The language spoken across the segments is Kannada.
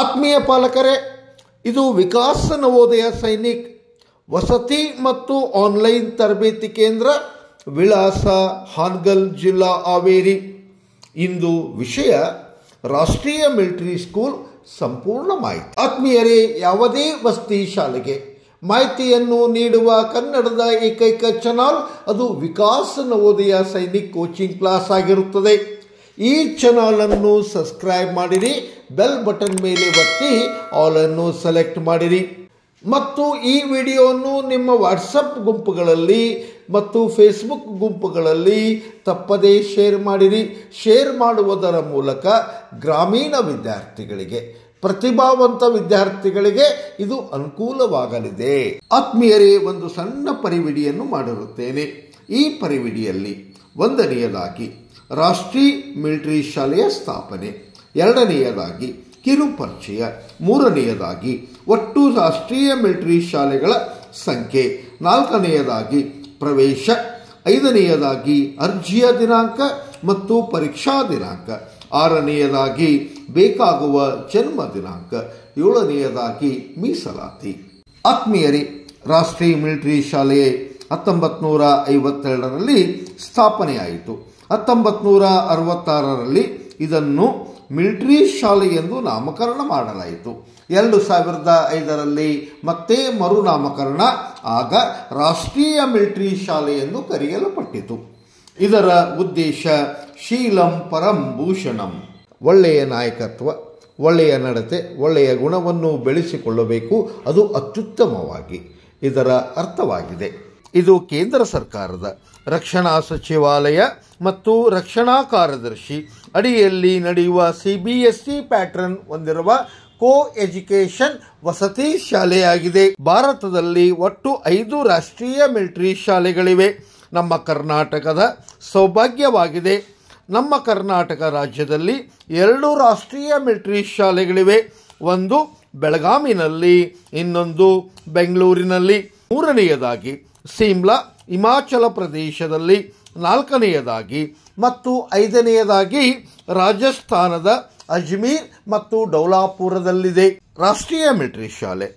ಆತ್ಮೀಯ ಪಾಲಕರೇ ಇದು ವಿಕಾಸ ನವೋದಯ ಸೈನಿಕ್ ವಸತಿ ಮತ್ತು ಆನ್ಲೈನ್ ತರಬೇತಿ ಕೇಂದ್ರ ವಿಳಾಸ ಹಾನ್ಗಲ್ ಜಿಲ್ಲಾ ಹಾವೇರಿ ಇಂದು ವಿಷಯ ರಾಷ್ಟ್ರೀಯ ಮಿಲಿಟರಿ ಸ್ಕೂಲ್ ಸಂಪೂರ್ಣ ಮಾಹಿತಿ ಆತ್ಮೀಯರೇ ಯಾವುದೇ ವಸತಿ ಶಾಲೆಗೆ ಮಾಹಿತಿಯನ್ನು ನೀಡುವ ಕನ್ನಡದ ಏಕೈಕ ಚನಲ್ ಅದು ವಿಕಾಸ ನವೋದಯ ಸೈನಿಕ್ ಕೋಚಿಂಗ್ ಕ್ಲಾಸ್ ಆಗಿರುತ್ತದೆ ಈ ಚಾನಲನ್ನು ಸಬ್ಸ್ಕ್ರೈಬ್ ಮಾಡಿರಿ ಬೆಲ್ ಬಟನ್ ಮೇಲೆ ಒತ್ತಿ ಆಲನ್ನು ಸೆಲೆಕ್ಟ್ ಮಾಡಿರಿ ಮತ್ತು ಈ ವಿಡಿಯೋವನ್ನು ನಿಮ್ಮ ವಾಟ್ಸಪ್ ಗುಂಪುಗಳಲ್ಲಿ ಮತ್ತು ಫೇಸ್ಬುಕ್ ಗುಂಪುಗಳಲ್ಲಿ ತಪ್ಪದೇ ಶೇರ್ ಮಾಡಿರಿ ಶೇರ್ ಮಾಡುವುದರ ಮೂಲಕ ಗ್ರಾಮೀಣ ವಿದ್ಯಾರ್ಥಿಗಳಿಗೆ ಪ್ರತಿಭಾವಂತ ವಿದ್ಯಾರ್ಥಿಗಳಿಗೆ ಇದು ಅನುಕೂಲವಾಗಲಿದೆ ಆತ್ಮೀಯರೇ ಒಂದು ಸಣ್ಣ ಪರಿವಿಡಿಯನ್ನು ಮಾಡಿರುತ್ತೇನೆ ಈ ಪರಿವಿಡಿಯಲ್ಲಿ ಒಂದನೆಯದಾಗಿ ರಾಷ್ಟ್ರೀಯ ಮಿಲಿಟರಿ ಶಾಲೆಯ ಸ್ಥಾಪನೆ ಎರಡನೆಯದಾಗಿ ಕಿರು ಪರಿಚಯ ಮೂರನೆಯದಾಗಿ ಒಟ್ಟು ರಾಷ್ಟ್ರೀಯ ಮಿಲಿಟರಿ ಶಾಲೆಗಳ ಸಂಖ್ಯೆ ನಾಲ್ಕನೆಯದಾಗಿ ಪ್ರವೇಶ ಐದನೆಯದಾಗಿ ಅರ್ಜಿಯ ದಿನಾಂಕ ಮತ್ತು ಪರೀಕ್ಷಾ ದಿನಾಂಕ ಆರನೆಯದಾಗಿ ಬೇಕಾಗುವ ಜನ್ಮ ದಿನಾಂಕ ಏಳನೆಯದಾಗಿ ಮೀಸಲಾತಿ ಆತ್ಮೀಯರಿ ರಾಷ್ಟ್ರೀಯ ಮಿಲಿಟರಿ ಶಾಲೆ ಹತ್ತೊಂಬತ್ತು ನೂರ ಐವತ್ತೆರಡರಲ್ಲಿ ಸ್ಥಾಪನೆಯಾಯಿತು ಹತ್ತೊಂಬತ್ತು ಅರವತ್ತಾರರಲ್ಲಿ ಇದನ್ನು ಮಿಲಿಟರಿ ಶಾಲೆ ಎಂದು ನಾಮಕರಣ ಮಾಡಲಾಯಿತು ಎರಡು ಸಾವಿರದ ಐದರಲ್ಲಿ ಮತ್ತೆ ಮರುನಾಮಕರಣ ಆಗ ರಾಷ್ಟ್ರೀಯ ಮಿಲಿಟರಿ ಶಾಲೆ ಎಂದು ಕರೆಯಲ್ಪಟ್ಟಿತು ಇದರ ಉದ್ದೇಶ ಶೀಲಂ ಪರಂ ಭೂಷಣಂ ಒಳ್ಳೆಯ ನಾಯಕತ್ವ ಒಳ್ಳೆಯ ನಡತೆ ಒಳ್ಳೆಯ ಗುಣವನ್ನು ಬೆಳೆಸಿಕೊಳ್ಳಬೇಕು ಅದು ಅತ್ಯುತ್ತಮವಾಗಿ ಇದರ ಅರ್ಥವಾಗಿದೆ ಇದು ಕೇಂದ್ರ ಸರ್ಕಾರದ ರಕ್ಷಣಾ ಸಚಿವಾಲಯ ಮತ್ತು ರಕ್ಷಣಾ ಕಾರ್ಯದರ್ಶಿ ಅಡಿಯಲ್ಲಿ ನಡೆಯುವ C B S E pattern ಹೊಂದಿರುವ ಕೋ ಎಜುಕೇಷನ್ ವಸತಿ ಶಾಲೆಯಾಗಿದೆ ಭಾರತದಲ್ಲಿ ಒಟ್ಟು ಐದು ರಾಷ್ಟ್ರೀಯ ಮಿಲಿಟರಿ ಶಾಲೆಗಳಿವೆ ನಮ್ಮ ಕರ್ನಾಟಕದ ಸೌಭಾಗ್ಯವಾಗಿದೆ ನಮ್ಮ ಕರ್ನಾಟಕ ರಾಜ್ಯದಲ್ಲಿ ಎರಡು ರಾಷ್ಟ್ರೀಯ ಮಿಲಿಟರಿ ಶಾಲೆಗಳಿವೆ ಒಂದು ಬೆಳಗಾವಿನಲ್ಲಿ ಇನ್ನೊಂದು ಬೆಂಗಳೂರಿನಲ್ಲಿ ಮೂರನೆಯದಾಗಿ ಸಿಮ್ಲಾ ಹಿಮಾಚಲ ಪ್ರದೇಶದಲ್ಲಿ ನಾಲ್ಕನೆಯದಾಗಿ ಮತ್ತು ಐದನೆಯದಾಗಿ ರಾಜಸ್ಥಾನದ ಅಜ್ಮೀರ್ ಮತ್ತು ಡೌಲಾಪುರದಲ್ಲಿದೆ ರಾಷ್ಟ್ರೀಯ ಮಿಲಿಟರಿ ಶಾಲೆ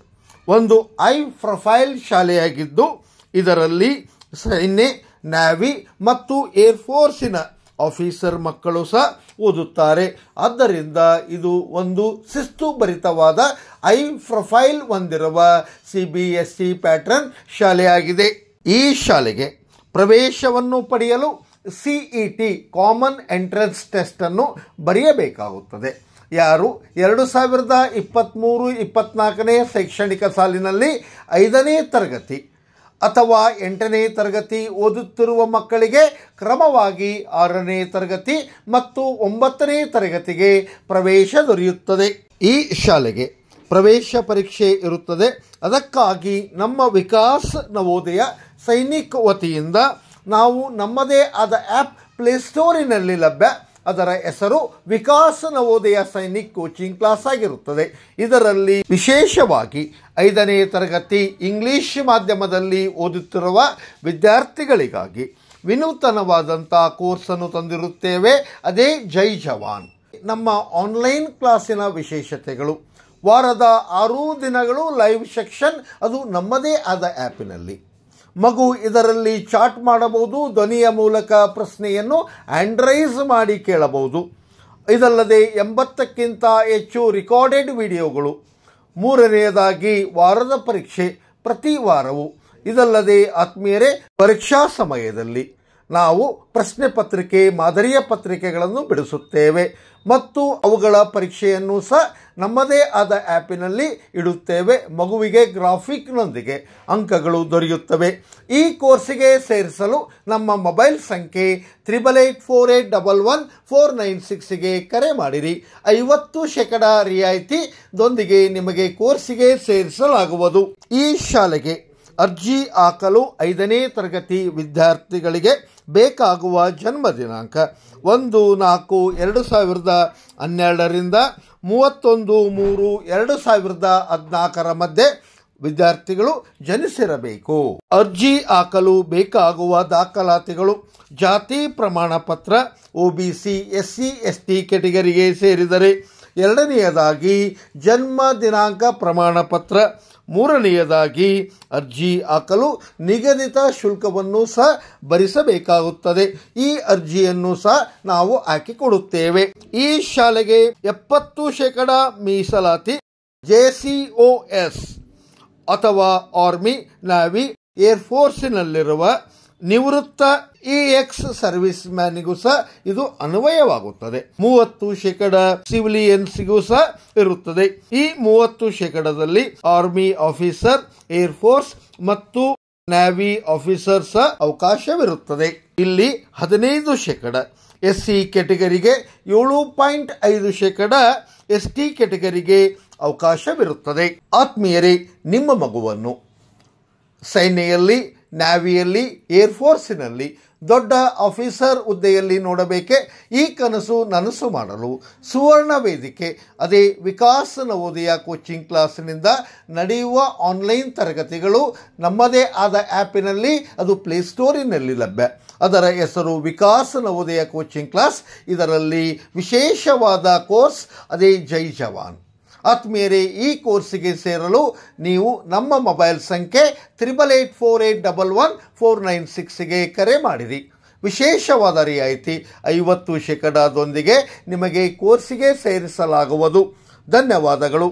ಒಂದು ಐ ಪ್ರೊಫೈಲ್ ಶಾಲೆಯಾಗಿದ್ದು ಇದರಲ್ಲಿ ಸೈನ್ಯ ನ್ಯಾವಿ ಮತ್ತು ಏರ್ಫೋರ್ಸಿನ ಆಫೀಸರ್ ಮಕ್ಕಳು ಸಹ ಓದುತ್ತಾರೆ ಆದ್ದರಿಂದ ಇದು ಒಂದು ಶಿಸ್ತು ಭರಿತವಾದ ಐ ಪ್ರೊಫೈಲ್ ಹೊಂದಿರುವ C B S C e pattern ಶಾಲೆಯಾಗಿದೆ ಈ ಶಾಲೆಗೆ ಪ್ರವೇಶವನ್ನು ಪಡೆಯಲು ಸಿಇ ಟಿ ಕಾಮನ್ ಎಂಟ್ರೆನ್ಸ್ ಟೆಸ್ಟನ್ನು ಬರೆಯಬೇಕಾಗುತ್ತದೆ ಯಾರು ಎರಡು ಸಾವಿರದ ಇಪ್ಪತ್ತ್ಮೂರು ಇಪ್ಪತ್ತ್ನಾಲ್ಕನೇ ಶೈಕ್ಷಣಿಕ ಸಾಲಿನಲ್ಲಿ ಐದನೇ ತರಗತಿ ಅಥವಾ ಎಂಟನೇ ತರಗತಿ ಓದುತ್ತಿರುವ ಮಕ್ಕಳಿಗೆ ಕ್ರಮವಾಗಿ ಆರನೇ ತರಗತಿ ಮತ್ತು ಒಂಬತ್ತನೇ ತರಗತಿಗೆ ಪ್ರವೇಶ ದೊರೆಯುತ್ತದೆ ಈ ಶಾಲೆಗೆ ಪ್ರವೇಶ ಪರೀಕ್ಷೆ ಇರುತ್ತದೆ ಅದಕ್ಕಾಗಿ ನಮ್ಮ ವಿಕಾಸ್ ನವೋದಯ ಸೈನಿಕ್ ವತಿಯಿಂದ ನಾವು ನಮ್ಮದೇ ಆದ ಆ್ಯಪ್ ಪ್ಲೇಸ್ಟೋರಿನಲ್ಲಿ ಲಭ್ಯ ಅದರ ಹೆಸರು ವಿಕಾಸ ನವೋದಯ ಸೈನಿಕ್ ಕೋಚಿಂಗ್ ಕ್ಲಾಸ್ ಆಗಿರುತ್ತದೆ ಇದರಲ್ಲಿ ವಿಶೇಷವಾಗಿ ಐದನೇ ತರಗತಿ ಇಂಗ್ಲಿಷ್ ಮಾಧ್ಯಮದಲ್ಲಿ ಓದುತ್ತಿರುವ ವಿದ್ಯಾರ್ಥಿಗಳಿಗಾಗಿ ವಿನೂತನವಾದಂಥ ಕೋರ್ಸನ್ನು ತಂದಿರುತ್ತೇವೆ ಅದೇ ಜೈ ಜವಾನ್ ನಮ್ಮ ಆನ್ಲೈನ್ ಕ್ಲಾಸಿನ ವಿಶೇಷತೆಗಳು ವಾರದ ಆರು ದಿನಗಳು ಲೈವ್ ಸೆಕ್ಷನ್ ಅದು ನಮ್ಮದೇ ಆದ ಆ್ಯಪಿನಲ್ಲಿ ಮಗು ಇದರಲ್ಲಿ ಚಾಟ್ ಮಾಡಬಹುದು ಧ್ವನಿಯ ಮೂಲಕ ಪ್ರಶ್ನೆಯನ್ನು ಆಂಡ್ರೈಸ್ ಮಾಡಿ ಕೇಳಬಹುದು ಇದಲ್ಲದೆ ಎಂಬತ್ತಕ್ಕಿಂತ ಹೆಚ್ಚು ರೆಕಾರ್ಡೆಡ್ ವಿಡಿಯೋಗಳು ಮೂರನೆಯದಾಗಿ ವಾರದ ಪರೀಕ್ಷೆ ಪ್ರತಿ ವಾರವು ಇದಲ್ಲದೆ ಆತ್ಮೀಯರೇ ಪರೀಕ್ಷಾ ಸಮಯದಲ್ಲಿ ನಾವು ಪ್ರಶ್ನೆ ಪತ್ರಿಕೆ ಮಾದರಿಯ ಪತ್ರಿಕೆಗಳನ್ನು ಬಿಡಿಸುತ್ತೇವೆ ಮತ್ತು ಅವುಗಳ ಪರೀಕ್ಷೆಯನ್ನು ಸಹ ನಮ್ಮದೇ ಆದ ಆ್ಯಪಿನಲ್ಲಿ ಇಡುತ್ತೇವೆ ಮಗುವಿಗೆ ಗ್ರಾಫಿಕ್ನೊಂದಿಗೆ ಅಂಕಗಳು ದೊರೆಯುತ್ತವೆ ಈ ಕೋರ್ಸಿಗೆ ಸೇರಿಸಲು ನಮ್ಮ ಮೊಬೈಲ್ ಸಂಖ್ಯೆ triple eight four eight double one four nine ಸಿಕ್ಸಿಗೆ ಕರೆ ಮಾಡಿರಿ ಐವತ್ತು ಶೇಕಡ ರಿಯಾಯಿತಿದೊಂದಿಗೆ ನಿಮಗೆ ಕೋರ್ಸಿಗೆ ಸೇರಿಸಲಾಗುವುದು ಈ ಶಾಲೆಗೆ ಅರ್ಜಿ ಹಾಕಲು ಐದನೇ ತರಗತಿ ವಿದ್ಯಾರ್ಥಿಗಳಿಗೆ ಬೇಕಾಗುವ ಜನ್ಮ ದಿನಾಂಕ ಒಂದು ನಾಲ್ಕು ಎರಡು ಸಾವಿರದ ಹನ್ನೆರಡರಿಂದ ಮೂವತ್ತೊಂದು ಮೂರು ಎರಡು ಸಾವಿರದ ಹದಿನಾಲ್ಕರ ಮಧ್ಯೆ ವಿದ್ಯಾರ್ಥಿಗಳು ಜನಿಸಿರಬೇಕು ಅರ್ಜಿ ಹಾಕಲು ಬೇಕಾಗುವ ದಾಖಲಾತಿಗಳು ಜಾತಿ ಪ್ರಮಾಣ ಪತ್ರ O B C S C S T ಕೆಟಗರಿಗೆ ಸೇರಿದರೆ ಎರಡನೆಯದಾಗಿ ಜನ್ಮ ದಿನಾಂಕ ಪ್ರಮಾಣ ಪತ್ರ ಮೂರನೆಯದಾಗಿ ಅರ್ಜಿ ಹಾಕಲು ನಿಗದಿತ ಶುಲ್ಕವನ್ನು ಸಹ ಭರಿಸಬೇಕಾಗುತ್ತದೆ ಈ ಅರ್ಜಿಯನ್ನು ಸಹ ನಾವು ಹಾಕಿಕೊಡುತ್ತೇವೆ ಈ ಶಾಲೆಗೆ ಎಪ್ಪತ್ತು ಶೇಕಡ ಮೀಸಲಾತಿ ಎಸ್ ಅಥವಾ ಆರ್ಮಿ ನಾವಿ ಏರ್ಫೋರ್ಸಿನಲ್ಲಿರುವ ನಿವೃತ್ತ ಇ ಎಕ್ಸ್ ಸರ್ವಿಸ್ ಮ್ಯಾನ್ಗೂ ಸಹ ಇದು ಅನ್ವಯವಾಗುತ್ತದೆ ಮೂವತ್ತು ಶೇಕಡ ಸಿವಿಲಿಯನ್ಸ್ಗೂ ಸಹ ಇರುತ್ತದೆ ಈ ಮೂವತ್ತು ಶೇಕಡದಲ್ಲಿ ಆರ್ಮಿ ಆಫೀಸರ್ ಏರ್ ಫೋರ್ಸ್ ಮತ್ತು ನ್ಯಾವಿ ಆಫೀಸರ್ ಸಹ ಅವಕಾಶವಿರುತ್ತದೆ ಇಲ್ಲಿ ಹದಿನೈದು ಶೇಕಡ ಎಸ್ ಸಿ ಕೆಟಗರಿಗೆ ಏಳು ಪಾಯಿಂಟ್ ಐದು ಶೇಕಡ ಎಸ್ ಟಿ ಕೆಟಗರಿಗೆ ಅವಕಾಶವಿರುತ್ತದೆ ಆತ್ಮೀಯರೇ ನಿಮ್ಮ ಮಗುವನ್ನು ಸೈನ್ಯದಲ್ಲಿ ನ್ಯಾವಿಯಲ್ಲಿ ಏರ್ಫೋರ್ಸಿನಲ್ಲಿ ದೊಡ್ಡ ಆಫೀಸರ್ ಹುದ್ದೆಯಲ್ಲಿ ನೋಡಬೇಕೆ ಈ ಕನಸು ನನಸು ಮಾಡಲು ಸುವರ್ಣ ವೇದಿಕೆ ಅದೇ ವಿಕಾಸ ನವೋದಯ ಕೋಚಿಂಗ್ ಕ್ಲಾಸಿನಿಂದ ನಡೆಯುವ ಆನ್ಲೈನ್ ತರಗತಿಗಳು ನಮ್ಮದೇ ಆದ ಆ್ಯಪಿನಲ್ಲಿ ಅದು ಪ್ಲೇಸ್ಟೋರಿನಲ್ಲಿ ಲಭ್ಯ ಅದರ ಹೆಸರು ವಿಕಾಸ ನವೋದಯ ಕೋಚಿಂಗ್ ಕ್ಲಾಸ್ ಇದರಲ್ಲಿ ವಿಶೇಷವಾದ ಕೋರ್ಸ್ ಅದೇ ಜೈ ಜವಾನ್ ಆತ್ಮೀಯರೇ ಈ ಕೋರ್ಸಿಗೆ ಸೇರಲು ನೀವು ನಮ್ಮ ಮೊಬೈಲ್ ಸಂಖ್ಯೆ triple eight four eight double one four nine ಸಿಕ್ಸ್ಗೆ ಕರೆ ಮಾಡಿರಿ ವಿಶೇಷವಾದ ರಿಯಾಯಿತಿ ಐವತ್ತು ಶೇಕಡಾದೊಂದಿಗೆ ನಿಮಗೆ ಕೋರ್ಸಿಗೆ ಸೇರಿಸಲಾಗುವುದು ಧನ್ಯವಾದಗಳು